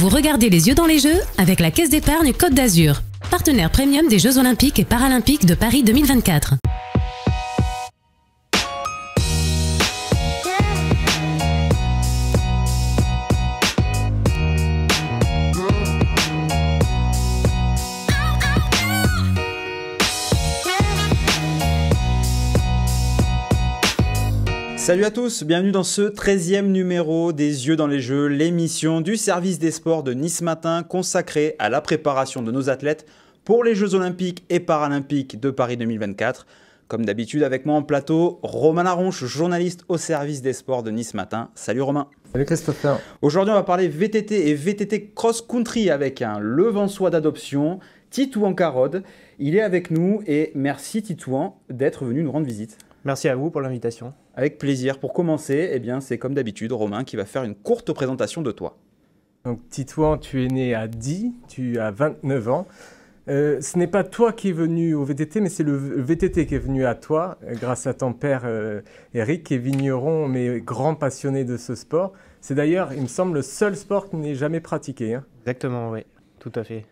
Vous regardez les yeux dans les jeux avec la Caisse d'épargne Côte d'Azur, partenaire premium des Jeux Olympiques et Paralympiques de Paris 2024. Salut à tous, bienvenue dans ce 13e numéro des Yeux dans les Jeux, l'émission du service des sports de Nice Matin consacrée à la préparation de nos athlètes pour les Jeux olympiques et paralympiques de Paris 2024. Comme d'habitude, avec moi en plateau, Romain Laronche, journaliste au service des sports de Nice Matin. Salut Romain. Salut Christopher. Aujourd'hui, on va parler VTT et VTT cross-country avec un Levançois d'adoption, Titouan Carode. Il est avec nous et merci Titouan d'être venu nous rendre visite. Merci à vous pour l'invitation. Avec plaisir. Pour commencer, eh bien, c'est comme d'habitude Romain qui va faire une courte présentation de toi. Donc Titouan, tu es né à 10, tu as 29 ans. Euh, ce n'est pas toi qui es venu au VTT, mais c'est le VTT qui est venu à toi, euh, grâce à ton père euh, Eric, qui est vigneron, mais grand passionné de ce sport. C'est d'ailleurs, il me semble, le seul sport qui n'est jamais pratiqué. Hein. Exactement, oui, tout à fait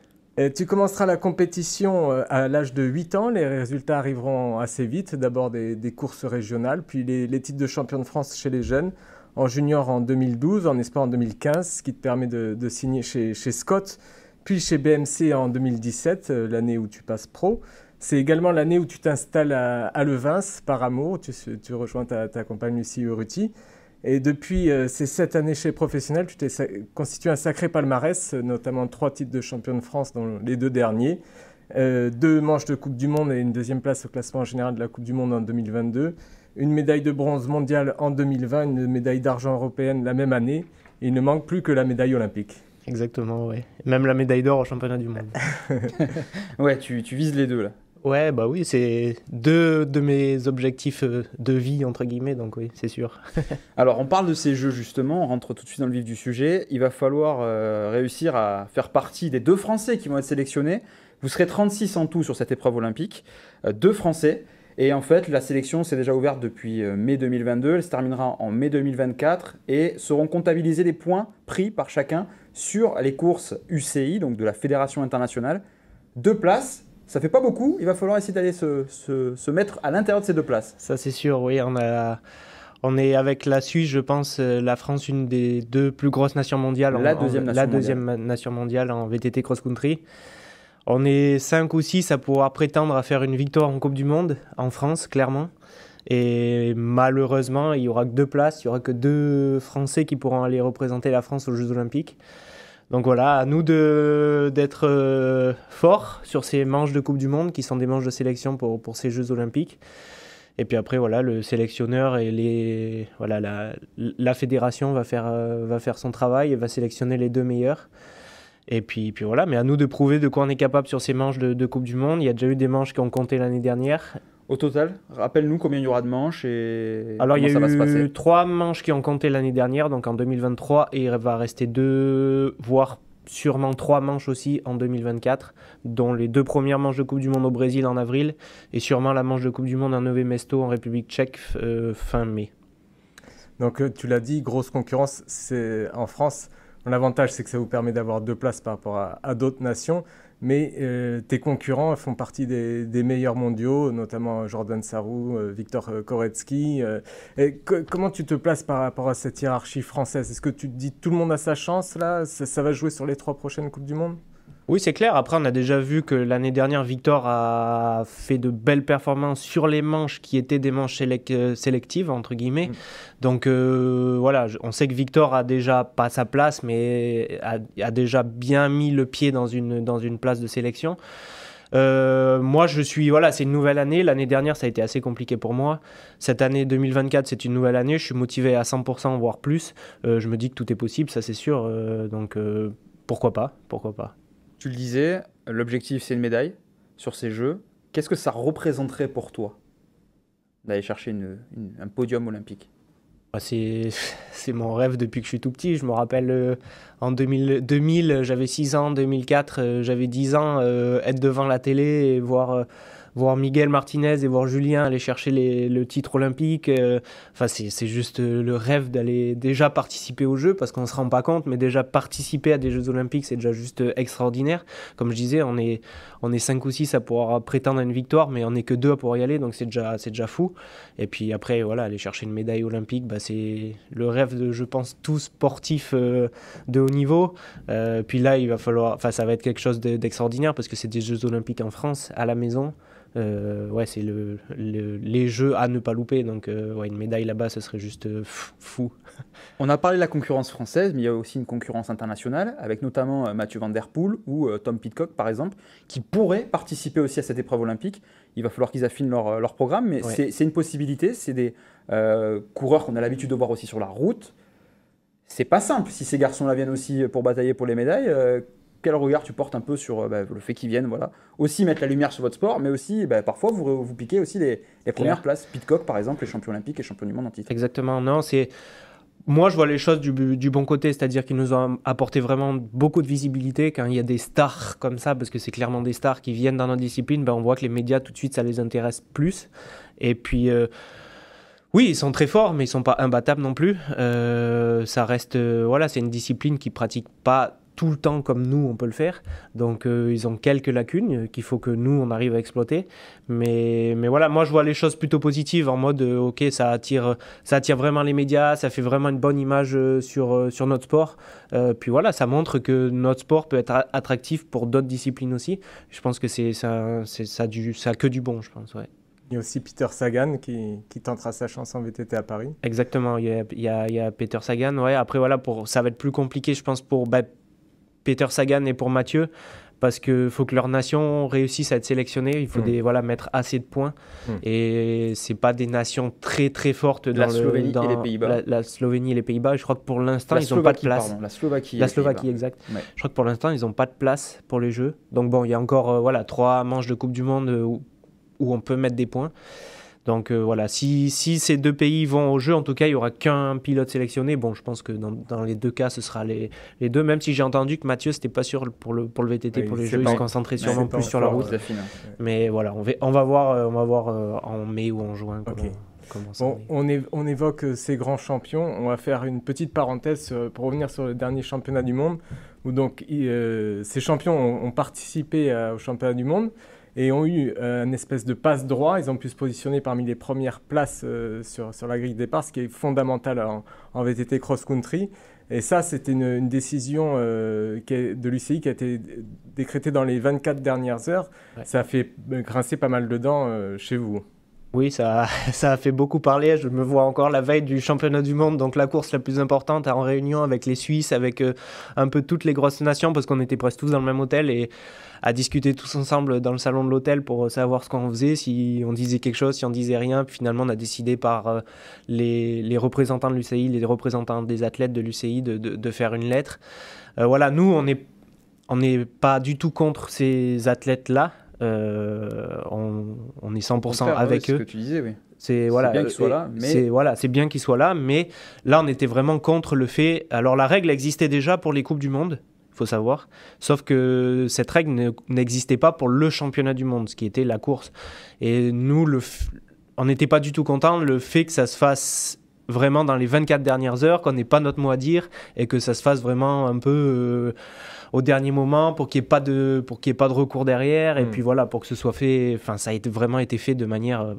tu commenceras la compétition euh, à l'âge de 8 ans. Les résultats arriveront assez vite. D'abord des, courses régionales, puis les, titres de champion de France chez les jeunes, en junior en 2012, en espoir en 2015, ce qui te permet de, signer chez, Scott, puis chez BMC en 2017, euh, l'année où tu passes pro. C'est également l'année où tu t'installes à, à, par amour. Tu, rejoins ta, ta compagne Lucie Uruti. Et depuis euh, ces sept années chez professionnel, tu t'es constitué un sacré palmarès, euh, notamment trois titres de champion de France dans les deux derniers, euh, deux manches de Coupe du Monde et une deuxième place au classement général de la Coupe du Monde en 2022, une médaille de bronze mondiale en 2020, une médaille d'argent européenne la même année. Et il ne manque plus que la médaille olympique. Exactement, oui. Même la médaille d'or au championnat du monde. ouais, tu vises les deux là. Ouais, bah oui, c'est deux de mes objectifs euh, de vie, entre guillemets, donc oui, c'est sûr. Alors, on parle de ces jeux justement, on rentre tout de suite dans le vif du sujet. Il va falloir euh, réussir à faire partie des deux Français qui vont être sélectionnés. Vous serez 36 en tout sur cette épreuve olympique, euh, deux Français. Et en fait, la sélection s'est déjà ouverte depuis mai 2022, elle se terminera en mai 2024 et seront comptabilisés les points pris par chacun sur les courses UCI, donc de la Fédération internationale. Deux places ça fait pas beaucoup, il va falloir essayer d'aller se, se, se mettre à l'intérieur de ces deux places. Ça c'est sûr, oui, on a... On est avec la Suisse, je pense, euh, la France, une des deux plus grosses nations mondiales. En, la deuxième, nation, la mondiale. deuxième nation mondiale en VTT cross-country. On est 5 ou 6 à pouvoir prétendre à faire une victoire en Coupe du Monde, en France, clairement. Et malheureusement, il n'y aura que deux places, il n'y aura que deux Français qui pourront aller représenter la France aux Jeux Olympiques. Donc voilà, à nous d'être euh, forts sur ces manches de Coupe du Monde qui sont des manches de sélection pour, pour ces Jeux Olympiques. Et puis après, voilà, le sélectionneur et les, voilà, la, fédération va faire, euh, va faire son travail et va sélectionner les deux meilleurs. Et puis, puis voilà, mais à nous de prouver de quoi on est capable sur ces manches de, de Coupe du Monde. Il y a déjà eu des manches qui ont compté l'année dernière. Au total, rappelle-nous combien il y aura de manches et Alors, comment y a ça va eu se passer. Trois manches qui ont compté l'année dernière, donc en 2023, et il va rester deux, voire sûrement trois manches aussi en 2024, dont les deux premières manches de Coupe du Monde au Brésil en avril, et sûrement la manche de Coupe du Monde à Nové Mesto en République tchèque euh, fin mai. Donc euh, tu l'as dit, grosse concurrence c'est en France. L'avantage c'est que ça vous permet d'avoir deux places par rapport à d'autres nations. Mais euh, tes concurrents font partie des, meilleurs mondiaux, notamment Jordan Sarrou, euh, Victor euh, Koretsky. comment tu te places par rapport à cette hiérarchie française Est-ce que tu te dis tout le monde a sa chance là ça va jouer sur les trois prochaines Coupes du Monde oui, c'est clair. Après, on a déjà vu que l'année dernière, Victor a fait de belles performances sur les manches qui étaient des manches euh, sélectives, entre guillemets. Mm. Donc euh, voilà, on sait que Victor a déjà, pas sa place, mais a, déjà bien mis le pied dans une, dans une place de sélection. Euh, moi, je suis. Voilà, c'est une nouvelle année. L'année dernière, ça a été assez compliqué pour moi. Cette année 2024, c'est une nouvelle année. Je suis motivé à 100%, voire plus. je me dis que tout est possible, ça c'est sûr. donc, pourquoi pas Pourquoi pas tu le disais, l'objectif c'est une médaille sur ces Jeux. Qu'est-ce que ça représenterait pour toi d'aller chercher un podium olympique bah, c'est, mon rêve depuis que je suis tout petit. Je me rappelle euh, en 2000, j'avais 6 ans, 2004, euh, j'avais 10 ans, euh, être devant la télé et voir voir Miguel Martinez et voir Julien aller chercher le titre olympique. Euh, enfin, c'est juste euh, le rêve d'aller déjà participer aux Jeux parce qu'on ne se rend pas compte, mais déjà participer à des Jeux olympiques, c'est déjà juste euh, extraordinaire. Comme je disais, on est, on est 5 ou 6 à pouvoir prétendre à une victoire, mais on n'est que deux à pouvoir y aller, donc c'est déjà, déjà fou. Et puis après, voilà, aller chercher une médaille olympique, bah, c'est le rêve de, je pense, tout sportif de haut niveau. puis là, il va falloir, ça va être quelque chose d'extraordinaire parce que c'est des Jeux olympiques en France, à la maison. Euh, ouais, c'est le, les jeux à ne pas louper. Donc, euh, une médaille là-bas, ce serait juste euh, fou. On a parlé de la concurrence française, mais il y a aussi une concurrence internationale, avec notamment Mathieu Van Der Poel ou Tom Pitcock, par exemple, qui pourraient participer aussi à cette épreuve olympique. Il va falloir qu'ils affinent leur, programme, mais c'est une possibilité. C'est des coureurs qu'on a l'habitude de voir aussi sur la route. C'est pas simple. Si ces garçons-là viennent aussi pour batailler pour les médailles, quel regard tu portes un peu sur euh, bah, le fait qu'ils viennent, voilà. Aussi mettre la lumière sur votre sport, mais aussi bah, parfois vous, vous piquez aussi les, premières places. Pitcock par exemple, les champions olympiques et champions du monde en titre. Exactement, non, c'est moi, je vois les choses du, bon côté, c'est-à-dire qu'ils nous ont apporté vraiment beaucoup de visibilité quand il y a des stars comme ça, parce que c'est clairement des stars qui viennent dans notre discipline, ben, on voit que les médias, tout de suite, ça les intéresse plus. Et puis, euh, oui, ils sont très forts, mais ils ne sont pas imbattables non plus. Euh, ça reste, voilà, c'est une discipline qui pratique pas tout le temps comme nous on peut le faire. Donc euh, ils ont quelques lacunes euh, qu'il faut que nous on arrive à exploiter. Mais, mais voilà, moi je vois les choses plutôt positives en mode euh, ok ça attire ça attire vraiment les médias, ça fait vraiment une bonne image sur sur notre sport. puis voilà, ça montre que notre sport peut être attractif pour d'autres disciplines aussi. Je pense que c'est ça c'est ça du ça a que du bon, je pense ouais. Il y a aussi Peter Sagan qui, qui, tentera sa chance en VTT à Paris. Exactement, il y a, il y a, Peter Sagan. Ouais. Après, voilà, pour, ça va être plus compliqué, je pense, pour, bah, Peter Sagan et pour Mathieu parce que faut que leur nation réussisse à être sélectionnée. Il faut mm. des, voilà, mettre assez de points. Mm. Et c'est pas des nations très très fortes dans la Slovénie dans et les Pays-Bas. La, Slovénie et les Pays-Bas. Je crois que pour l'instant ils n'ont pas de place. la Slovaquie. La Slovaquie, exact. Je crois que pour l'instant ils n'ont pas de place pour les Jeux. Donc bon, il y a encore euh, voilà trois manches de Coupe du Monde euh, où on peut mettre des points. Donc euh, voilà, si, si, ces deux pays vont au jeu, en tout cas, il n'y aura qu'un pilote sélectionné. Bon, je pense que dans, les deux cas, ce sera les, les deux, même si j'ai entendu que Mathieu, c'était pas sûr pour le, pour le VTT, pour les jeux, il se concentrait sûrement plus sur la route. Euh, Mais voilà, on va, on va voir, euh, on va voir en mai ou en juin. Comment, bon, on, on, évoque ces grands champions. On va faire une petite parenthèse pour revenir sur le dernier championnat du monde, où donc ces champions ont, participé au championnat du monde et ont eu euh, un espèce de passe droit. Ils ont pu se positionner parmi les premières places euh, sur, sur, la grille de départ, ce qui est fondamental en, VTT cross-country. Et ça, c'était une, décision euh, de l'UCI qui a été décrétée dans les 24 dernières heures. Ça a fait grincer pas mal de dents chez vous. Oui, ça, a fait beaucoup parler. Je me vois encore la veille du championnat du monde, donc la course la plus importante, en réunion avec les Suisses, avec euh, un peu toutes les grosses nations, parce qu'on était presque tous dans le même hôtel et à discuter tous ensemble dans le salon de l'hôtel pour euh, savoir ce qu'on faisait, si on disait quelque chose, si on disait rien. finalement, on a décidé par euh, les, représentants de l'UCI, les représentants des athlètes de l'UCI, de, faire une lettre. voilà, nous, on n'est pas du tout contre ces athlètes-là euh, on, est 100% avec eux. C'est voilà, bien qu'ils soient là, mais c'est voilà, bien qu'ils soient là, mais là on était vraiment contre le fait. Alors la règle existait déjà pour les coupes du monde, il faut savoir. Sauf que cette règle n'existait pas pour le championnat du monde, ce qui était la course. Et nous, on n'était pas du tout content le fait que ça se fasse vraiment dans les 24 dernières heures, qu'on n'ait pas notre mot à dire et que ça se fasse vraiment un peu. Euh, au dernier moment pour qu'il n'y ait pas de pour ait pas de recours derrière et mm. puis voilà pour que ce soit fait enfin ça a été vraiment été fait de manière euh,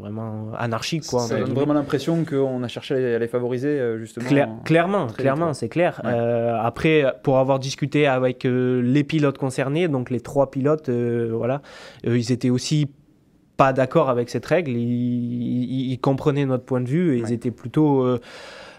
vraiment anarchique quoi ça donne vraiment l'impression qu'on a cherché à les favoriser euh, justement clairement clairement c'est clair euh, après pour avoir discuté avec les pilotes concernés donc les trois pilotes voilà ils étaient aussi pas d'accord avec cette règle ils, comprenaient notre point de vue et ils étaient plutôt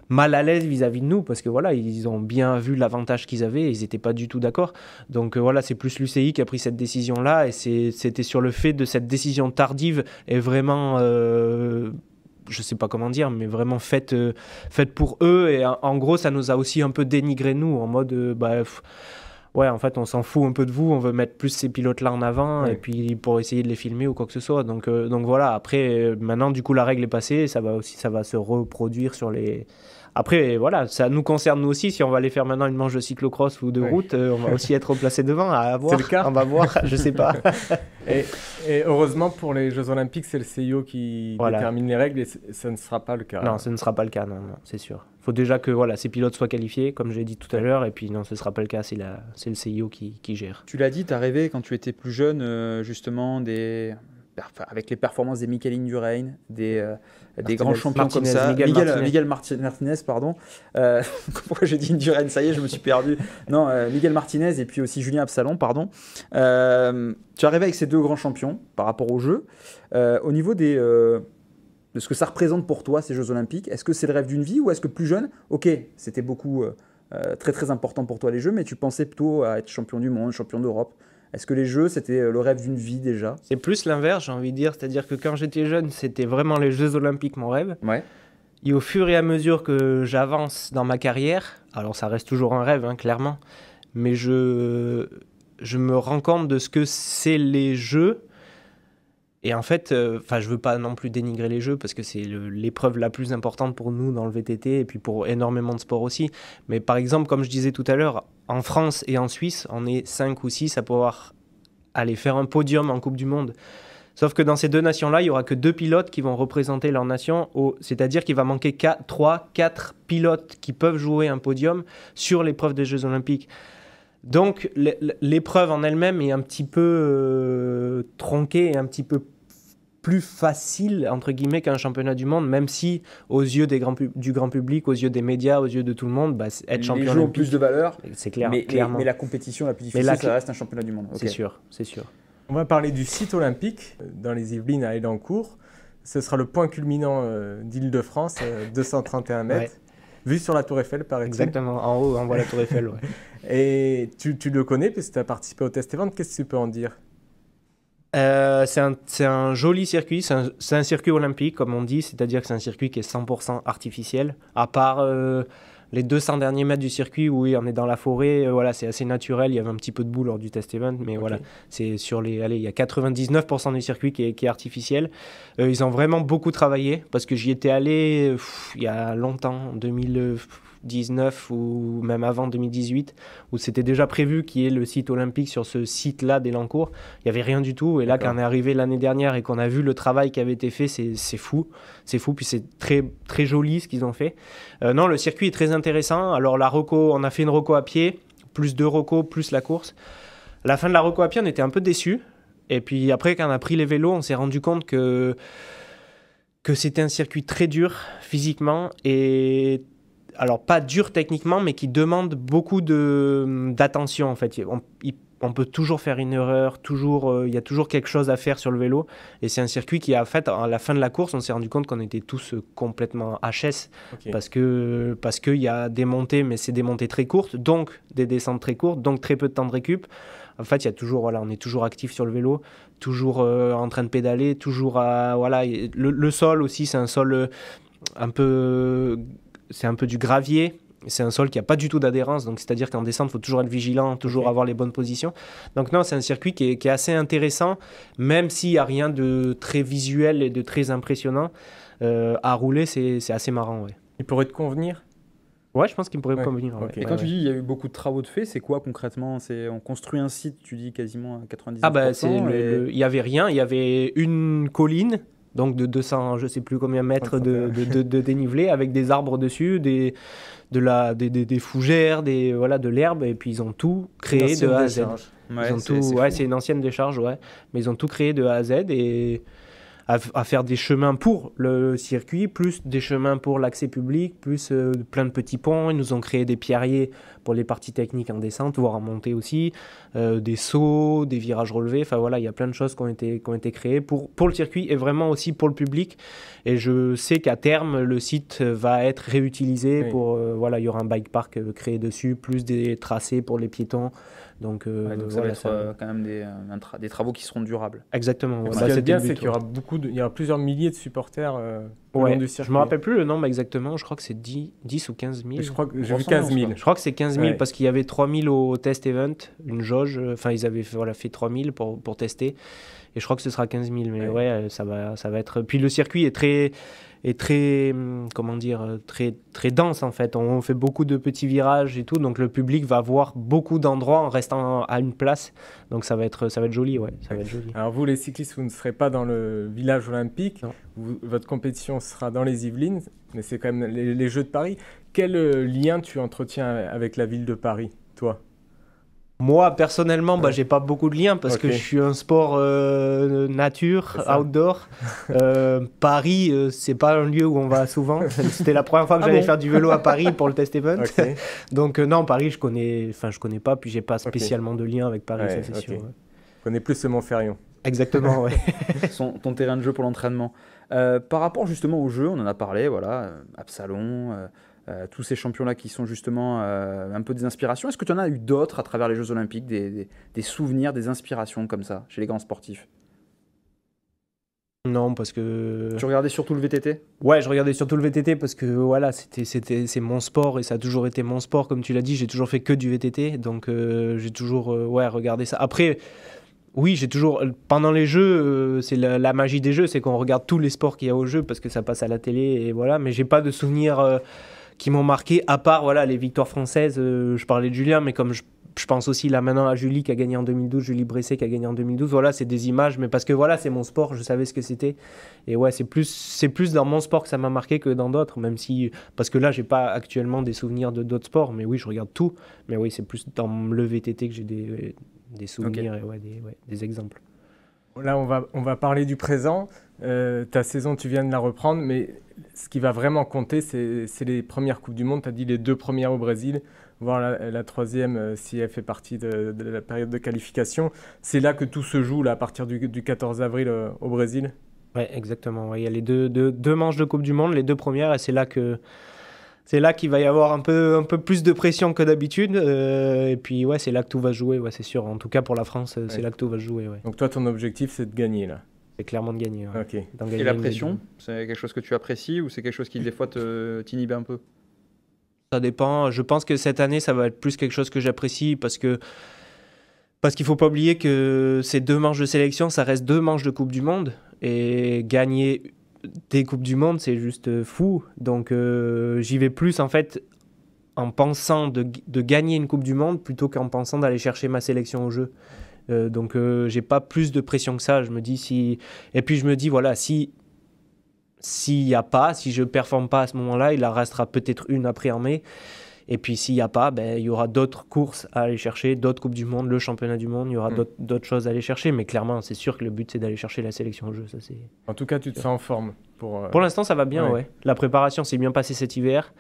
mal à l'aise vis-à-vis de nous parce que voilà, ils ont bien vu l'avantage qu'ils avaient et ils n'étaient pas du tout d'accord. Donc euh, voilà, c'est plus l'UCI qui a pris cette décision-là et c'était sur le fait de cette décision tardive et vraiment. Euh, je sais pas comment dire, mais vraiment faite, euh, pour eux. Et en, gros, ça nous a aussi un peu dénigré, nous, en mode. Euh, bah, ouais, en fait, on s'en fout un peu de vous, on veut mettre plus ces pilotes-là en avant, et puis pour essayer de les filmer ou quoi que ce soit. Donc, euh, donc voilà, après, euh, maintenant, du coup, la règle est passée, ça va aussi, ça va se reproduire sur les, après, voilà, ça nous concerne nous aussi. Si on va aller faire maintenant une manche de cyclocross ou de route, euh, on va aussi être placé devant à voir. Le cas. On va voir, je sais pas. et, heureusement pour les Jeux Olympiques, c'est le CIO qui détermine les règles et ça ne sera pas le cas. Non, ce ne sera pas le cas, non, c'est sûr. Il faut déjà que voilà, ces pilotes soient qualifiés, comme j'ai dit tout à l'heure, et puis non, ce ne sera pas le cas, c'est le CIO qui, gère. Tu l'as dit, tu as rêvé quand tu étais plus jeune, euh, justement, des avec les performances des Michelin Durain, des, euh, grands champions comme ça, Miguel, Martinez, pardon. Euh, pourquoi j'ai dit Durain Ça y est, je me suis perdu. non, euh, Miguel Martinez et puis aussi Julien Absalon, pardon. tu arrives avec ces deux grands champions par rapport au Jeux. au niveau des, de ce que ça représente pour toi ces Jeux Olympiques, est-ce que c'est le rêve d'une vie ou est-ce que plus jeune, ok, c'était beaucoup très très important pour toi les Jeux, mais tu pensais plutôt à être champion du monde, champion d'Europe est-ce que les jeux, c'était euh, le rêve d'une vie déjà C'est plus l'inverse, j'ai envie de dire. C'est-à-dire que quand j'étais jeune, c'était vraiment les Jeux Olympiques mon rêve. Et au fur et à mesure que j'avance dans ma carrière, alors ça reste toujours un rêve, hein, clairement, mais je, je me rends compte de ce que c'est les jeux et en fait, euh, enfin, ne je veux pas non plus dénigrer les jeux parce que c'est l'épreuve la plus importante pour nous dans le VTT et puis pour énormément de sports aussi. Mais par exemple, comme je disais tout à l'heure, en France et en Suisse, on est 5 ou 6 à pouvoir aller faire un podium en Coupe du Monde. Sauf que dans ces deux nations-là, il y aura que deux pilotes qui vont représenter leur nation, c'est-à-dire qu'il va manquer trois, 3, 4 pilotes qui peuvent jouer un podium sur l'épreuve des Jeux Olympiques. Donc l'épreuve en elle-même est un petit peu euh, tronquée un petit peu plus facile entre guillemets qu'un championnat du monde, même si aux yeux des du grand public, aux yeux des médias, aux yeux de tout le monde, bah, être champion les jeux ont plus de valeur. C'est clair, mais, la compétition la plus difficile, ça reste un championnat du monde. C'est sûr, c'est sûr. On va parler du site olympique euh, dans les Yvelines à Elancourt. Ce sera le point culminant euh, d'Île-de-France, 231 mètres. Vu sur la Tour Eiffel, par exemple. Exactement, en haut, on voit la Tour Eiffel. Et tu, le connais puisque que tu as participé au test event. Qu'est-ce que tu peux en dire euh, c'est un, joli circuit, c'est un, circuit olympique comme on dit, c'est-à-dire que c'est un circuit qui est 100% artificiel, à part euh, les 200 derniers mètres du circuit, oui, on est dans la forêt, euh, voilà, c'est assez naturel. Il y avait un petit peu de boue lors du test event, mais voilà, c'est sur les. Allez, il y a 99% du circuit qui est, artificiel. Euh, ils ont vraiment beaucoup travaillé parce que j'y étais allé euh, il y a longtemps, en 2000. 19 ou même avant 2018, où c'était déjà prévu qu'il y ait le site olympique sur ce site-là d'Elancourt. Il n'y avait rien du tout. Et là, quand on est arrivé l'année dernière et qu'on a vu le travail qui avait été fait, c'est fou. C'est fou. Puis c'est très, très joli ce qu'ils ont fait. Euh, non, le circuit est très intéressant. Alors, la Rocco, on a fait une Rocco à pied, plus deux Rocco, plus la course. la fin de la Rocco à pied, on était un peu déçus. Et puis après, quand on a pris les vélos, on s'est rendu compte que que c'était un circuit très dur physiquement et alors pas dur techniquement, mais qui demande beaucoup d'attention en fait. On, peut toujours faire une erreur, toujours, euh, il y a toujours quelque chose à faire sur le vélo. Et c'est un circuit qui, en fait, à la fin de la course, on s'est rendu compte qu'on était tous euh, complètement HS parce que parce qu'il y a des montées, mais c'est des montées très courtes, donc des descentes très courtes, donc très peu de temps de récup. En fait, il y a toujours, voilà, on est toujours actif sur le vélo, toujours euh, en train de pédaler, toujours à, voilà, le, sol aussi, c'est un sol un peu c'est un peu du gravier. C'est un sol qui n'a pas du tout d'adhérence, donc c'est-à-dire qu'en descente, il faut toujours être vigilant, toujours avoir les bonnes positions. Donc non, c'est un circuit qui est, assez intéressant, même s'il n'y a rien de très visuel et de très impressionnant. Euh, à rouler, c'est assez marrant. Il pourrait te convenir Ouais, je pense qu'il pourrait ouais. convenir. Et quand tu dis qu'il y a eu beaucoup de travaux de fait, c'est quoi concrètement C'est on construit un site, tu dis quasiment à 90 Ah bah, il n'y y avait rien, il y avait une colline donc de 200, je sais plus combien mètres de, de, dénivelé, avec des arbres dessus, des, de la, des, fougères, des, voilà, de l'herbe, et puis ils ont tout créé de A à Z. ils ouais, c'est une ancienne décharge, ouais, mais ils ont tout créé de A à Z et à, faire des chemins pour le circuit, plus des chemins pour l'accès public, plus euh, plein de petits ponts. Ils nous ont créé des pierriers pour les parties techniques en descente, voire en montée aussi, euh, des sauts, des virages relevés. Enfin voilà, il y a plein de choses qui ont été, qui ont été créées pour, pour le circuit et vraiment aussi pour le public. Et je sais qu'à terme, le site va être réutilisé pour. Euh, voilà, il y aura un bike park créé dessus, plus des tracés pour les piétons. Euh, donc, ça va être euh, quand même des, euh, des, travaux qui seront durables. Exactement. Ce bah, qui est bien, c'est qu'il y aura beaucoup, plusieurs milliers de supporters. Ouais, du circuit. je me rappelle plus le nombre exactement, je crois que c'est 10, 10, ou 15 000. Je crois que j'ai vu 15 000. Je crois que c'est 15 000 parce qu'il y avait 3 000 au test event, une jauge, enfin ils avaient fait, voilà, 3 000 pour, pour tester et je crois que ce sera 15 000. Mais ouais, ça, va, ça va être. Puis le circuit est très est très, hum, comment dire, euh, très, très dense en fait. On fait beaucoup de petits virages et tout, donc le public va voir beaucoup d'endroits en restant à une place. Donc ça va être, ça va être joli, ouais, Alors vous, les cyclistes, vous ne serez pas dans le village olympique. votre compétition sera dans les Yvelines, mais c'est quand même les Jeux de Paris. Quel euh, lien tu entretiens avec la ville de Paris, toi moi, personnellement, bah, j'ai pas beaucoup de liens parce que je suis un sport euh, nature, outdoor. Euh, Paris, ce euh, c'est pas un lieu où on va souvent. C'était la première fois que ah j'allais faire du vélo à Paris pour le test event. Donc, non, Paris, je connais, enfin, je connais pas, puis j'ai pas spécialement de lien avec Paris, Je ça c'est sûr. connais plus seulement Ferrion. Exactement, ouais. Son, ton terrain de jeu pour l'entraînement. par rapport justement au jeu, on en a parlé, voilà, Absalon. Euh, tous ces champions-là qui sont justement euh, un peu des inspirations. Est-ce que tu en as eu d'autres à travers les Jeux Olympiques, des, souvenirs, des inspirations comme ça chez les grands sportifs non, parce que. Tu regardais surtout le VTT Ouais, je regardais surtout le VTT parce que voilà, c'était, c'était, c'est mon sport et ça a toujours été mon sport. Comme tu l'as dit, j'ai toujours fait que du VTT. Donc euh, j'ai toujours ouais, regardé ça. Après, oui, j'ai toujours. Pendant les jeux, c'est la, magie des jeux, c'est qu'on regarde tous les sports qu'il y a au jeu parce que ça passe à la télé et voilà. Mais j'ai pas de souvenirs qui m'ont marqué, à part voilà, les victoires françaises. Euh, je parlais de Julien, mais comme je, pense aussi là maintenant à Julie qui a gagné en 2012, Julie Bresset qui a gagné en 2012. Voilà, c'est des images, mais parce que voilà, c'est mon sport, je savais ce que c'était. Et ouais, c'est plus, c'est plus dans mon sport que ça m'a marqué que dans d'autres, même si. Parce que là, j'ai pas actuellement des souvenirs de d'autres sports, mais oui, je regarde tout. Mais oui, c'est plus dans le VTT que j'ai des, des souvenirs et ouais, des, exemples. Là, on va, on va parler du présent. Euh, ta saison, tu viens de la reprendre, mais ce qui va vraiment compter, c'est les premières Coupes du Monde. Tu as dit les deux premières au Brésil, voire la, troisième euh, si elle fait partie de, la période de qualification. C'est là que tout se joue, là, à partir du, 14 avril euh, au Brésil Oui, exactement. Ouais. Il y a les deux, manches de Coupe du Monde, les deux premières, et c'est là que. C'est là qu'il va y avoir un peu, un peu plus de pression que d'habitude. et puis, ouais, c'est là que tout va jouer, ouais, c'est sûr. En tout cas, pour la France, c'est là que tout va jouer. Donc, toi, ton objectif, c'est de gagner, là c'est clairement de gagner. Et la pression, c'est quelque chose que tu apprécies ou c'est quelque chose qui des fois t'inhibe un peu Ça dépend. Je pense que cette année, ça va être plus quelque chose que j'apprécie parce que parce qu'il faut pas oublier que ces deux manches de sélection, ça reste deux manches de Coupe du Monde et gagner des coupes du monde, c'est juste fou. Donc euh, j'y vais plus en fait en pensant de, de, gagner une coupe du monde plutôt qu'en pensant d'aller chercher ma sélection au jeu. Euh, donc euh, j'ai pas plus de pression que ça. Je me dis si et puis je me dis voilà si s'il n'y a pas, si je performe pas à ce moment-là, il en restera peut-être une après en mai. Et puis s'il n'y a pas, ben, il y aura d'autres courses à aller chercher, d'autres Coupes du Monde, le Championnat du Monde, il y aura hmm. d'autres choses à aller chercher. Mais clairement, c'est sûr que le but, c'est d'aller chercher la sélection au jeu. Ça, en tout cas, tu te sens en forme. Pour, euh, pour l'instant, ça va bien, ouais. La préparation s'est bien passée cet hiver.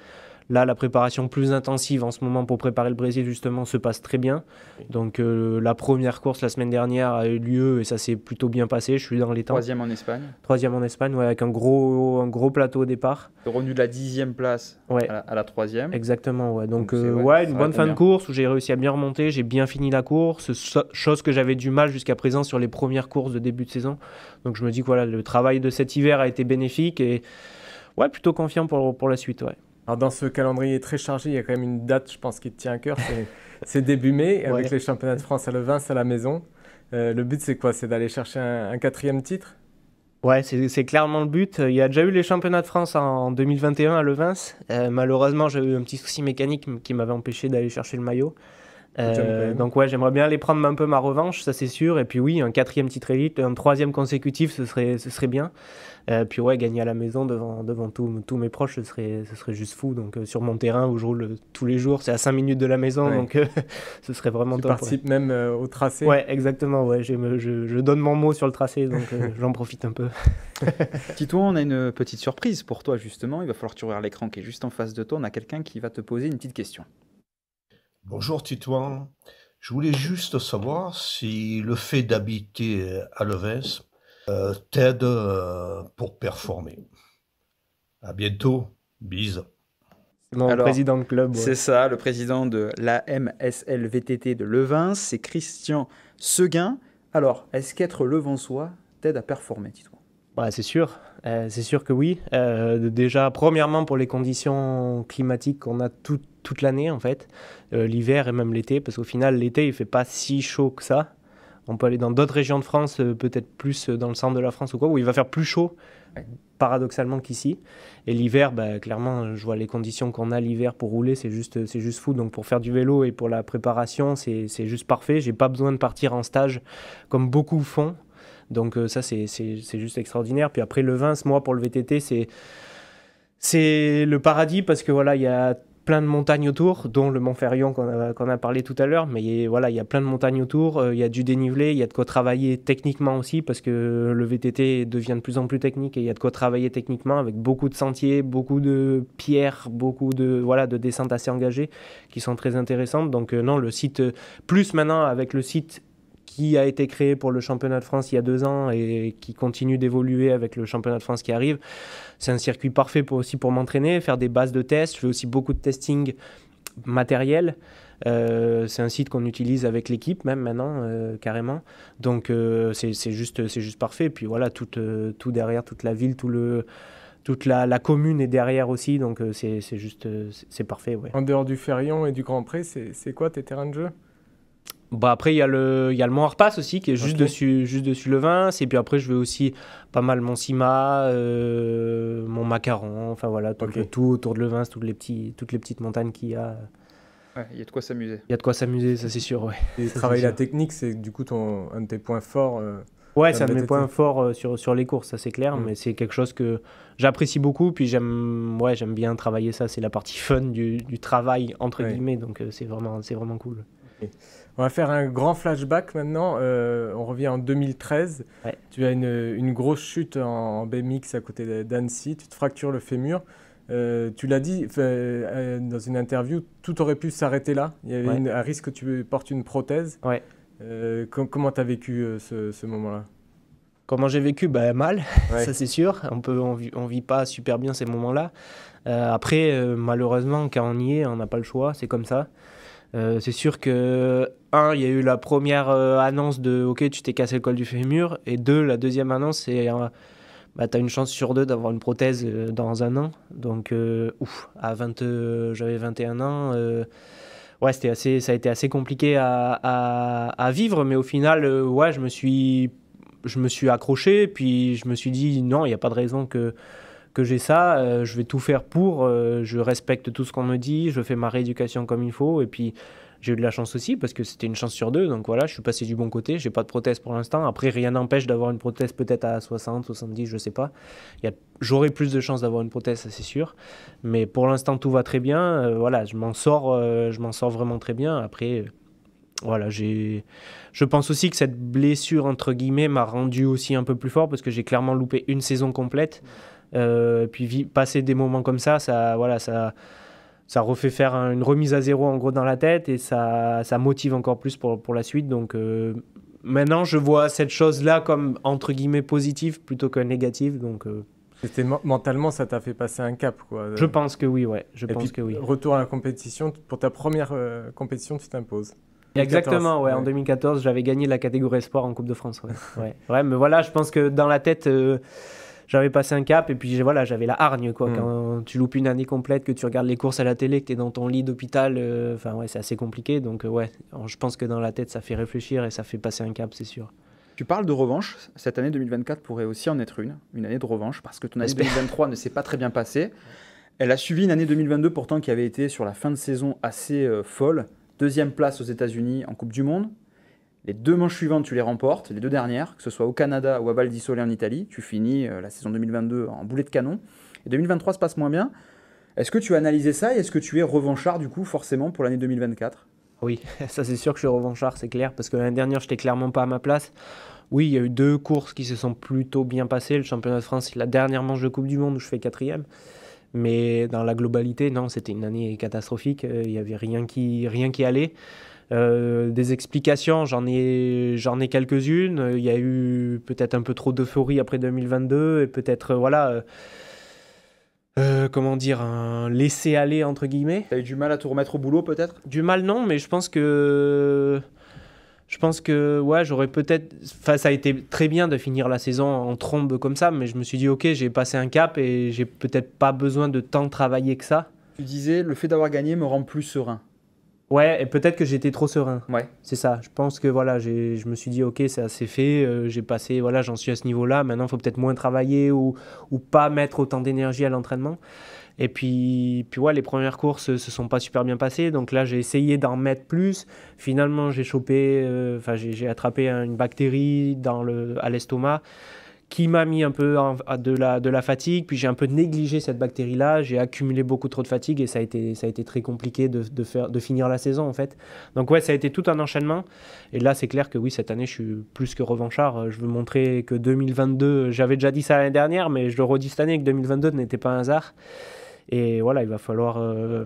Là, la préparation plus intensive en ce moment pour préparer le Brésil, justement, se passe très bien. Donc, euh, la première course la semaine dernière a eu lieu et ça s'est plutôt bien passé. Je suis dans les temps. Troisième en Espagne. Troisième en Espagne, ouais, avec un gros, un gros plateau au départ. Revenu de la dixième place à, la, troisième. Exactement, ouais. Donc, euh, une bonne fin de course où j'ai réussi à bien remonter. J'ai bien fini la course, chose que j'avais du mal jusqu'à présent sur les premières courses de début de saison. Donc, je me dis que voilà, le travail de cet hiver a été bénéfique et ouais, plutôt confiant pour, pour la suite. Ouais. Alors dans ce calendrier très chargé, il y a quand même une date, je pense, qui te tient à cœur. C'est début mai, avec les championnats de France à le à la maison. Euh, le but, c'est quoi C'est d'aller chercher un, quatrième titre Ouais, c'est clairement le but. Il y a déjà eu les championnats de France en 2021 à Levince. Euh, malheureusement, j'ai eu un petit souci mécanique qui m'avait empêché d'aller chercher le maillot. Euh, donc ouais, j'aimerais bien aller prendre un peu ma revanche, ça c'est sûr. Et puis oui, un quatrième titre élite, un troisième consécutif, ce serait, ce serait bien. Euh, puis ouais, gagner à la maison devant, devant tous mes proches, ce serait, ce serait juste fou. Donc euh, sur mon terrain où je roule euh, tous les jours, c'est à 5 minutes de la maison, donc ce serait vraiment top. Tu même au tracé Ouais, exactement. Ouais, je, donne mon mot sur le tracé, donc j'en profite un peu. Tito, on a une petite surprise pour toi justement. Il va falloir que tu l'écran qui est juste en face de toi. On a quelqu'un qui va te poser une petite question. Bonjour Titouan, je voulais juste savoir si le fait d'habiter à Levesse. Euh, t'aide euh, pour performer. À bientôt, bise. Mon président de club. C'est ça, le président de la VTT de Levin, c'est Christian Seguin. Alors, est-ce qu'être soi t'aide à performer, dis-toi bah, c'est sûr, euh, c'est sûr que oui. déjà, premièrement pour les conditions climatiques qu'on a toute l'année en fait, l'hiver et même l'été, parce qu'au final l'été il ne fait pas si chaud que ça. On peut aller dans d'autres régions de France, euh, peut-être plus euh, dans le centre de la France ou quoi, où il va faire plus chaud, paradoxalement, qu'ici. Et l'hiver, bah, clairement, je vois les conditions qu'on a l'hiver pour rouler, c'est juste, euh, c'est juste fou. Donc pour faire du vélo et pour la préparation, c'est, juste parfait. J'ai pas besoin de partir en stage comme beaucoup font. Donc ça, c'est, juste extraordinaire. Puis après, le 20, ce mois pour le VTT, c'est c'est le paradis parce que voilà, il y a plein de montagnes autour, dont le Mont Ferion qu'on a, a, parlé tout à l'heure. Mais voilà, il y a plein de montagnes autour, euh, il y a du dénivelé, il y a de quoi travailler techniquement aussi, parce que le VTT devient de plus en plus technique et il y a de quoi travailler techniquement avec beaucoup de sentiers, beaucoup de pierres, beaucoup de, voilà, de descentes assez engagées qui sont très intéressantes. Donc euh, non, le site, euh, plus maintenant avec le site qui a été créé pour le championnat de France il y a deux ans et qui continue d'évoluer avec le championnat de France qui arrive. C'est un circuit parfait pour, aussi pour m'entraîner, faire des bases de tests. Je fais aussi beaucoup de testing matériel. Euh, c'est un site qu'on utilise avec l'équipe même maintenant euh, carrément donc euh, c'est juste juste parfait Et puis voilà tout, tout derrière toute la ville tout le toute la, commune est derrière aussi, donc c'est juste c'est parfait. En dehors du Ferryon et du Grand Pré, c'est quoi tes terrains de jeu bah après, il y a le, il y le aussi qui est juste, dessus, juste dessus le vin. Et puis après, je vais aussi pas mal mon Sima, euh, mon Macaron, enfin voilà, tout, tout autour de le toutes les, petits, toutes les petites montagnes qu'il y a. Il y a de quoi s'amuser. Il y a de quoi s'amuser, ça c'est sûr. Ouais. Et travailler la technique, c'est du coup ton, un de tes points forts. Euh, ouais, c'est un de mes points forts euh, sur, sur les courses, ça c'est clair, mm. mais c'est quelque chose que j'apprécie beaucoup. Puis j'aime ouais, bien travailler ça, c'est la partie fun du, travail, entre guillemets, donc c'est vraiment, vraiment cool. On va faire un grand flashback maintenant. Euh, on revient en 2013. Tu as une, grosse chute en, BMX à côté d'Annecy. Tu te fractures le fémur. Euh, tu l'as dit euh, dans une interview, tout aurait pu s'arrêter là. Il y avait un risque que tu portes une prothèse. comment tu as vécu ce, moment-là Comment j'ai vécu bah, Mal, ça c'est sûr. On ne on, vit, pas super bien ces moments-là. après, malheureusement, quand on y est, on n'a pas le choix, c'est comme ça. Euh, c'est sûr que, un, il y a eu la première euh, annonce de OK, tu t'es cassé le col du fémur. Et deux, la deuxième annonce, c'est bah, tu une chance sur deux d'avoir une prothèse euh, dans un an. Donc, ouf, à 20, j'avais 21 ans. ouais, c'était assez, ça a été assez compliqué à, vivre. Mais au final, ouais, je me suis, je me suis accroché. Puis je me suis dit, non, il n'y a pas de raison que que j'ai ça, euh, je vais tout faire pour, euh, je respecte tout ce qu'on me dit, je fais ma rééducation comme il faut, et puis j'ai eu de la chance aussi, parce que c'était une chance sur deux, donc voilà, je suis passé du bon côté, j'ai pas de prothèse pour l'instant, après rien n'empêche d'avoir une prothèse peut-être à 60, 70, je sais pas, j'aurai plus de chances d'avoir une prothèse, c'est sûr, mais pour l'instant tout va très bien, euh, voilà, je m'en sors, je m'en sors vraiment très bien, après voilà, j'ai. Je pense aussi que cette blessure entre guillemets m'a rendu aussi un peu plus fort parce que j'ai clairement loupé une saison complète. Euh, puis passer des moments comme ça, ça, voilà, ça, ça refait faire une remise à zéro en gros dans la tête et ça, ça motive encore plus pour, pour la suite. Donc euh, maintenant, je vois cette chose-là comme entre guillemets positive plutôt que négative. Donc euh, c'était mentalement, ça t'a fait passer un cap, quoi. Je pense que oui, ouais. Je pense que oui. Retour à la compétition pour ta première euh, compétition, tu t'imposes. Exactement, ouais, En 2014, j'avais gagné la catégorie sport en Coupe de France. Ouais, mais voilà, je pense que dans la tête j'avais passé un cap et puis voilà, j'avais la hargne quoi. Mm. Quand tu loupes une année complète, que tu regardes les courses à la télé, que tu es dans ton lit d'hôpital, euh, enfin ouais, c'est assez compliqué. Donc euh, ouais, je pense que dans la tête, ça fait réfléchir et ça fait passer un cap, c'est sûr. Tu parles de revanche. Cette année 2024 pourrait aussi en être une, une année de revanche, parce que ton année 2023 ne s'est pas très bien passée. Elle a suivi une année 2022 pourtant qui avait été sur la fin de saison assez euh, folle. Deuxième place aux États-Unis en Coupe du Monde, les deux manches suivantes, tu les remportes, les deux dernières, que ce soit au Canada ou à Val Sole en Italie. Tu finis euh, la saison 2022 en boulet de canon. Et 2023 se passe moins bien. Est-ce que tu as analysé ça et est-ce que tu es revanchard du coup forcément pour l'année 2024 Oui, ça c'est sûr que je suis revanchard, c'est clair, parce que l'année dernière je n'étais clairement pas à ma place. Oui, il y a eu deux courses qui se sont plutôt bien passées. Le championnat de France, la dernière manche de Coupe du Monde où je fais quatrième. Mais dans la globalité, non, c'était une année catastrophique. Euh, il n'y avait rien qui, rien qui allait. Euh, des explications, j'en ai, j'en ai quelques-unes. Il y a eu peut-être un peu trop d'euphorie après 2022 et peut-être, euh, voilà. Euh, comment dire, un laisser-aller entre guillemets. T'as eu du mal à te remettre au boulot peut-être Du mal non, mais je pense que je pense que ouais, j'aurais peut-être. Enfin, ça a été très bien de finir la saison en trombe comme ça, mais je me suis dit, ok, j'ai passé un cap et j'ai peut-être pas besoin de tant travailler que ça. Tu disais, le fait d'avoir gagné me rend plus serein. Ouais, et peut-être que j'étais trop serein. Ouais. C'est ça. Je pense que voilà, je me suis dit ok, c'est assez fait. Euh, j'ai passé, voilà, j'en suis à ce niveau-là. Maintenant, il faut peut-être moins travailler ou, ou pas mettre autant d'énergie à l'entraînement. Et puis, puis ouais, les premières courses se sont pas super bien passées. Donc là, j'ai essayé d'en mettre plus. Finalement, j'ai chopé, euh, enfin, j'ai attrapé une bactérie dans le, à l'estomac qui m'a mis un peu de la, de la fatigue, puis j'ai un peu négligé cette bactérie-là, j'ai accumulé beaucoup trop de fatigue et ça a été, ça a été très compliqué de, faire, de finir la saison en fait. Donc ouais, ça a été tout un enchaînement. Et là, c'est clair que oui, cette année, je suis plus que revanchard. Euh, je veux montrer que 2022, euh, j'avais déjà dit ça l'année dernière, mais je le redis cette année, que 2022 n'était pas un hasard. Et voilà, il va falloir euh,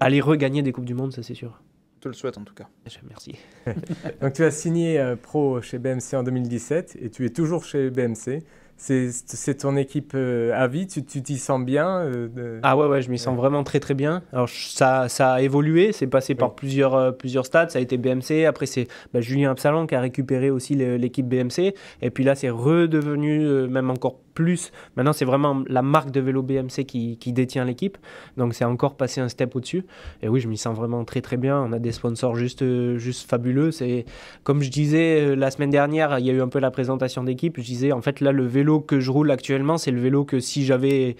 aller regagner des Coupes du Monde, ça c'est sûr te le souhaite en tout cas. merci. Donc tu as signé euh, pro chez BMC en 2017 et tu es toujours chez BMC. C'est ton équipe euh, à vie, tu t'y sens bien euh, Ah ouais, ouais je m'y sens vraiment très très bien. Alors ça, ça a évolué, c'est passé par plusieurs, plusieurs stades, ça a été BMC, après c'est bah, Julien Absalon qui a récupéré aussi l'équipe BMC, et puis là c'est redevenu même encore plus plus. Maintenant, c'est vraiment la marque de vélo BMC qui, qui détient l'équipe. Donc, c'est encore passé un step au-dessus. Et oui, je m'y sens vraiment très, très bien. On a des sponsors juste, juste fabuleux. C'est Comme je disais euh, la semaine dernière, il y a eu un peu la présentation d'équipe. Je disais, en fait, là, le vélo que je roule actuellement, c'est le vélo que si j'avais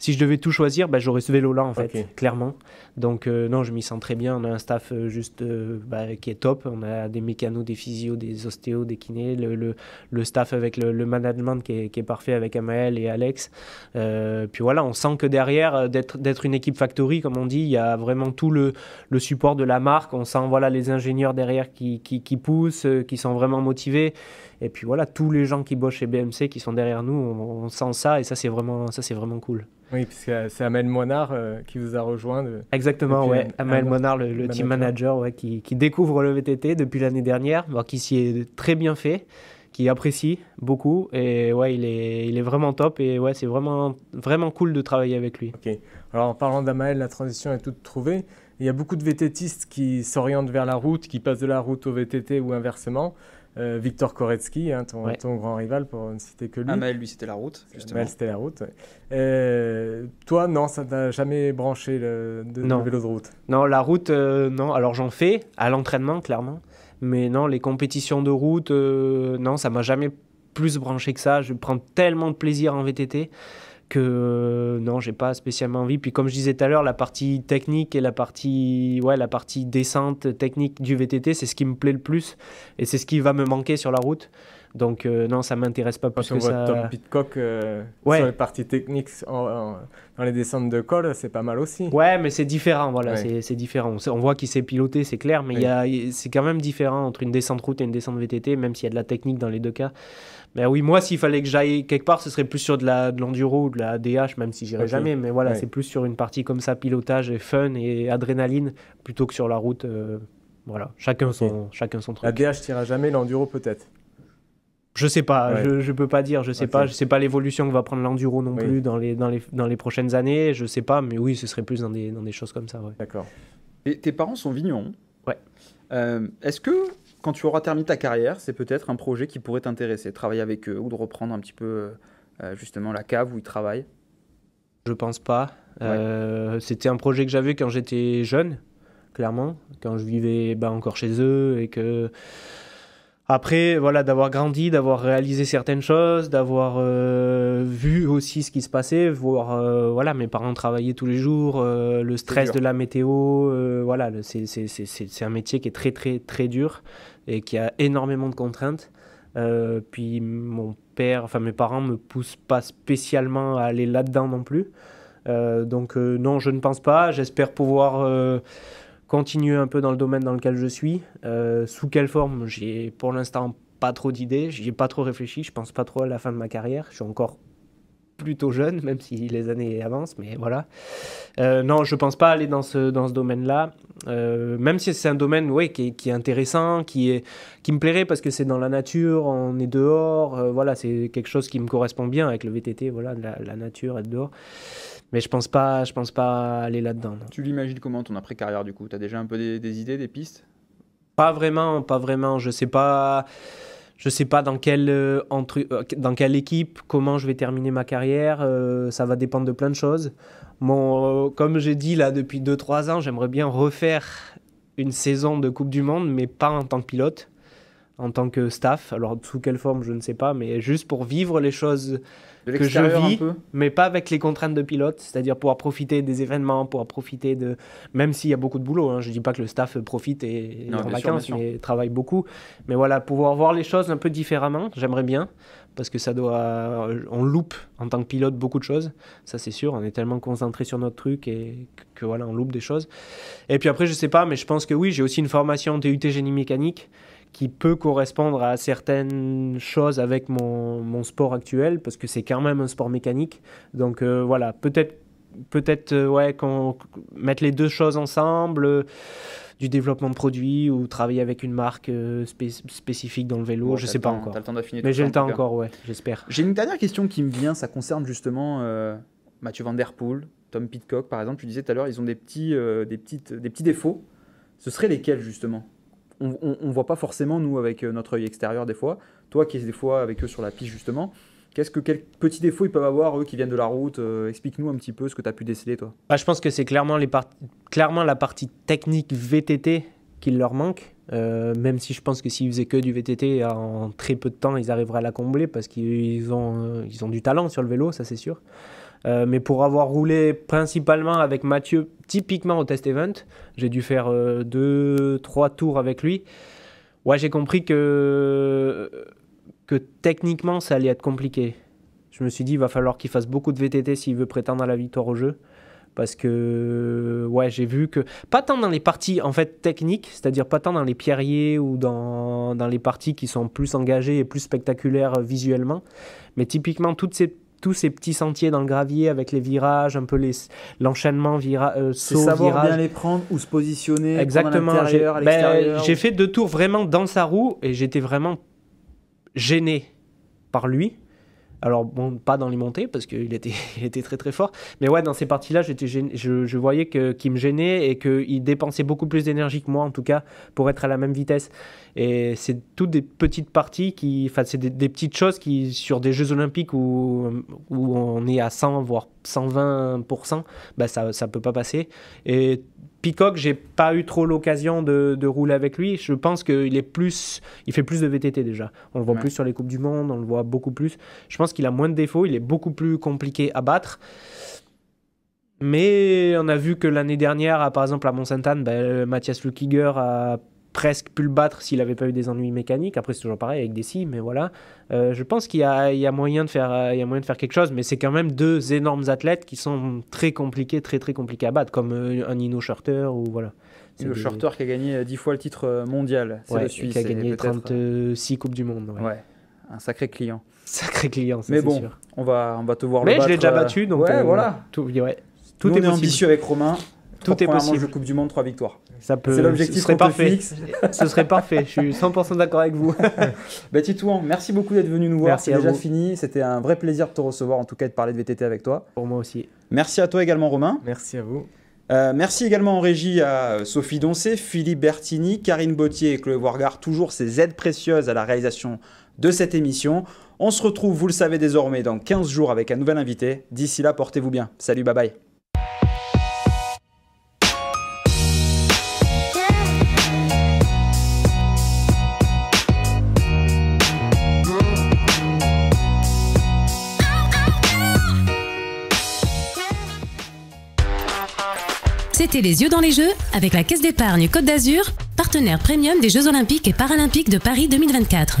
si je devais tout choisir, bah, j'aurais ce vélo-là, en fait, clairement. Donc, euh, non, je m'y sens très bien. On a un staff euh, juste euh, bah, qui est top. On a des mécanos, des physios, des ostéos, des kinés. Le, staff avec le, management qui est, parfait avec Amael et Alex. puis voilà, on sent que derrière, d'être une équipe factory, comme on dit, il y a vraiment tout le, support de la marque. On sent voilà, les ingénieurs derrière qui, poussent, qui sont vraiment motivés. Et puis voilà, tous les gens qui bossent chez BMC, qui sont derrière nous, on, sent ça et ça c'est vraiment, ça, vraiment cool. Oui, puisque c'est Amel Monard euh, qui vous a rejoint. Exactement, ouais. Amel Monard, le, team manager ouais, qui, découvre le VTT depuis l'année dernière, qui s'y est très bien fait, qui apprécie beaucoup. Et ouais, il est, il est vraiment top. Et ouais, c'est vraiment, vraiment cool de travailler avec lui. Ok. Alors en parlant d'Amel, la transition est toute trouvée. Il y a beaucoup de VTTistes qui s'orientent vers la route, qui passent de la route au VTT ou inversement. Euh, Victor Koretsky, hein, ton, grand rival pour ne citer que lui. Ah, mais lui, c'était la route. Euh, justement. Amel, c'était la route. Euh, toi, non, ça t'a jamais branché le, de, non. vélo de route Non, la route, non. Alors j'en fais à l'entraînement, clairement. Mais non, les compétitions de route, non, ça m'a jamais plus branché que ça. Je prends tellement de plaisir en VTT que euh, non, j'ai pas spécialement envie. Puis comme je disais tout à l'heure, la partie technique et la partie ouais, la partie descente technique du VTT, c'est ce qui me plaît le plus et c'est ce qui va me manquer sur la route. Donc euh, non, ça m'intéresse pas parce que Tom Pitcock euh, ouais. sur les partie techniques dans les descentes de col, c'est pas mal aussi. Ouais, mais c'est différent, voilà, c'est différent. On, voit qu'il s'est piloté, c'est clair, mais c'est quand même différent entre une descente route et une descente VTT, même s'il y a de la technique dans les deux cas. Mais ben oui, moi, s'il fallait que j'aille quelque part, ce serait plus sur de la l'enduro ou de la DH, même si j'irai jamais. Mais voilà, c'est plus sur une partie comme ça, pilotage et fun et adrénaline, plutôt que sur la route. Euh, voilà, chacun son, chacun son truc. La DH tira jamais, l'enduro peut-être. Je sais pas, je, je, peux pas dire, je sais pas, je sais pas l'évolution que va prendre l'enduro non plus dans les, dans, les, dans les prochaines années, je sais pas, mais oui, ce serait plus dans des, dans des choses comme ça. Ouais. D'accord. Et tes parents sont vignons Ouais. Euh, est-ce que quand tu auras terminé ta carrière, c'est peut-être un projet qui pourrait t'intéresser, travailler avec eux ou de reprendre un petit peu euh, justement la cave où ils travaillent Je pense pas. Euh, c'était un projet que j'avais quand j'étais jeune, clairement, quand je vivais ben, encore chez eux et que. Après, voilà, d'avoir grandi, d'avoir réalisé certaines choses, d'avoir euh, vu aussi ce qui se passait, voir voilà, mes parents travailler tous les jours, le stress de la météo, voilà, c'est un métier qui est très très très dur et qui a énormément de contraintes. Euh, puis mon père, enfin mes parents me poussent pas spécialement à aller là-dedans non plus. Euh, donc euh, non, je ne pense pas. J'espère pouvoir continuer un peu dans le domaine dans lequel je suis. sous quelle forme J'ai pour l'instant pas trop d'idées. J'y ai pas trop réfléchi. Je pense pas trop à la fin de ma carrière. Je suis encore plutôt jeune, même si les années avancent, mais voilà. Euh, non, je pense pas aller dans ce, dans ce domaine-là, euh, même si c'est un domaine ouais, qui, est, intéressant, qui, est, qui me plairait parce que c'est dans la nature, on est dehors, euh, voilà, c'est quelque chose qui me correspond bien avec le VTT, voilà, la, nature, être dehors. Mais je pense pas, je pense pas aller là-dedans. Tu l'imagines comment ton après-carrière du coup Tu as déjà un peu des, idées, des pistes Pas vraiment, pas vraiment, je sais pas je ne sais pas dans quelle, euh, entre, euh, dans quelle équipe, comment je vais terminer ma carrière, euh, ça va dépendre de plein de choses. Mon, comme j'ai dit là depuis 2-3 ans, j'aimerais bien refaire une saison de Coupe du Monde, mais pas en tant que pilote, en tant que staff. Alors sous quelle forme, je ne sais pas, mais juste pour vivre les choses que je vis, mais pas avec les contraintes de pilote, c'est-à-dire pouvoir profiter des événements, pouvoir profiter de. Même s'il y a beaucoup de boulot, hein, je ne dis pas que le staff profite et, en vacances, mais travaille beaucoup. Mais voilà, pouvoir voir les choses un peu différemment, j'aimerais bien, parce que ça doit. Euh, on loupe en tant que pilote beaucoup de choses, ça c'est sûr, on est tellement concentré sur notre truc et que, voilà, on loupe des choses. Et puis après, je sais pas, mais je pense que oui, j'ai aussi une formation TUT génie mécanique qui peut correspondre à certaines choses avec mon, mon sport actuel, parce que c'est quand même un sport mécanique. Donc euh, voilà, peut-être peut-être euh, ouais, qu'on mettre les deux choses ensemble, euh, du développement de produits ou travailler avec une marque spécifique dans le vélo, je je sais pas encore. As le temps d'affiner. Mais j'ai le temps encore, ouais, j'espère. J'ai une dernière question qui me vient, ça concerne justement Mathieu Van Der Poel, Tom Pitcock par exemple. Tu disais tout à l'heure, ils ont des petits, des petites, des petits défauts. Ce seraient lesquels justement on, ne voit pas forcément, nous, avec euh, notre œil extérieur, des fois. Toi qui es des fois avec eux sur la piste, justement. Qu'est-ce que quels petits défauts ils peuvent avoir eux qui viennent de la route euh, Explique-nous un petit peu ce que tu as pu déceler toi. Bah, je pense que c'est clairement, les clairement la partie technique VTT qu'il leur manque. Euh, même si je pense que s'ils faisaient que du VTT en très peu de temps, ils arriveraient à la combler parce qu'ils ont, ils ont du talent sur le vélo, ça c'est sûr. Euh, mais pour avoir roulé principalement avec Mathieu, typiquement au test event, j'ai dû faire euh, deux, trois tours avec lui. Ouais, j'ai compris que, que techniquement, ça allait être compliqué. Je me suis dit, il va falloir qu'il fasse beaucoup de VTT s'il veut prétendre à la victoire au jeu. Parce que, ouais, j'ai vu que. Pas tant dans les parties, en fait, techniques, c'est-à-dire pas tant dans les pierriers ou dans, dans les parties qui sont plus engagées et plus spectaculaires euh, visuellement, mais typiquement toutes ces tous ces petits sentiers dans le gravier avec les virages, un peu l'enchaînement vira, euh, savoir bien les prendre ou se positionner. Exactement. J'ai ben, fait deux tours vraiment dans sa roue et j'étais vraiment gêné par lui. Alors bon, pas dans les montées parce qu'il était, très très fort. Mais ouais, dans ces parties-là, je, voyais que qu'il me gênait et qu'il dépensait beaucoup plus d'énergie que moi en tout cas pour être à la même vitesse. Et c'est toutes des petites parties qui. Enfin, c'est des, petites choses qui, sur des Jeux Olympiques où, où on est à 100, voire 120%, bah ben, ça ne peut pas passer. Et Peacock, j'ai pas eu trop l'occasion de, rouler avec lui. Je pense qu'il est plus, il fait plus de VTT déjà. On le voit plus sur les coupes du monde, on le voit beaucoup plus. Je pense qu'il a moins de défauts, il est beaucoup plus compliqué à battre. Mais on a vu que l'année dernière, par exemple à Mont-Sainte-Anne, ben, Mathias Lukiger a presque pu le battre s'il n'avait pas eu des ennuis mécaniques. Après, c'est toujours pareil avec des mais voilà. Euh, je pense qu'il y, a moyen de faire, il y a moyen de faire quelque chose, mais c'est quand même deux énormes athlètes qui sont très compliqués, très très compliqués à battre, comme euh, un Nino Shorter ou voilà. C'est le des... qui a gagné 10 euh, fois le titre mondial. C'est Qui a gagné 36 Coupes du Monde. Ouais. un sacré client. Sacré client, ça, Mais bon, sûr. On, va, on va te voir mais le battre. Mais je l'ai déjà battu, donc ouais, voilà. Tout, ouais, tout est, on est ambitieux avec Romain. Tout est possible. Coupe du Monde, trois victoires. Ça peut. C'est l'objectif serait parfait. ce serait parfait. Je suis 100% d'accord avec vous. Ben, Titouan, merci beaucoup d'être venu nous voir. C'est déjà fini. C'était un vrai plaisir de te recevoir, en tout cas, de parler de VTT avec toi. Pour moi aussi. Merci à toi également, Romain. Merci à vous. Euh, merci également en régie à Sophie Doncé, Philippe Bertini, Karine Bottier et Chloé Wargard, toujours ces aides précieuses à la réalisation de cette émission. On se retrouve, vous le savez désormais, dans 15 jours avec un nouvel invité. D'ici là, portez-vous bien. Salut, bye bye. Mettez les yeux dans les jeux avec la Caisse d'épargne Côte d'Azur, partenaire premium des Jeux Olympiques et Paralympiques de Paris 2024.